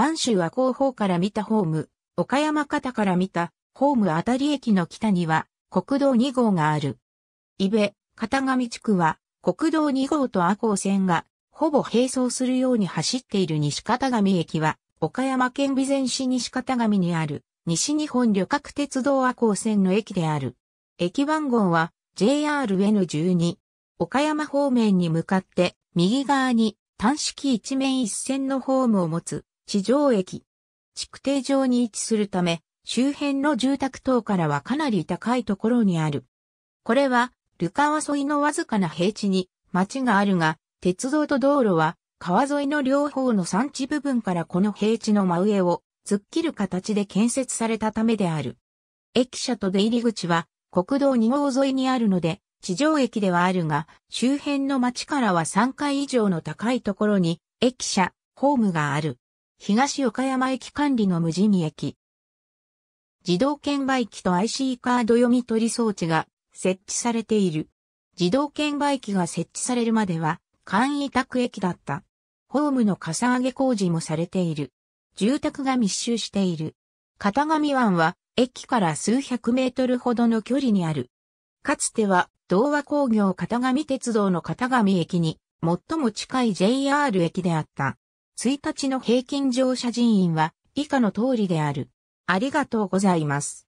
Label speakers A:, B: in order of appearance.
A: 播州は後方から見たホーム、岡山方から見たホームあたり駅の北には国道2号がある。伊部、片上地区は国道2号と赤穂線がほぼ並走するように走っている西片上駅は岡山県備前市西片上にある西日本旅客鉄道赤穂線の駅である。駅番号は JRN12。岡山方面に向かって右側に単式一面一線のホームを持つ地上駅。築堤上に位置するため、周辺の住宅等からはかなり高いところにある。これは、ルカワ沿いのわずかな平地に町があるが、鉄道と道路は川沿いの両方の山地部分からこの平地の真上を突っ切る形で建設されたためである。駅舎と出入り口は国道2号沿いにあるので、地上駅ではあるが、周辺の町からは3階以上の高いところに駅舎、ホームがある。東岡山駅管理の無人駅。自動券売機と IC カード読み取り装置が設置されている。自動券売機が設置されるまでは、簡易宅駅だった。ホームのかさ上げ工事もされている。住宅が密集している。片上湾は、駅から数百メートルほどの距離にある。かつては、道和工業片上鉄道の片上駅に、最も近い JR 駅であった。1日の平均乗車人員は以下の通りである。ありがとうございます。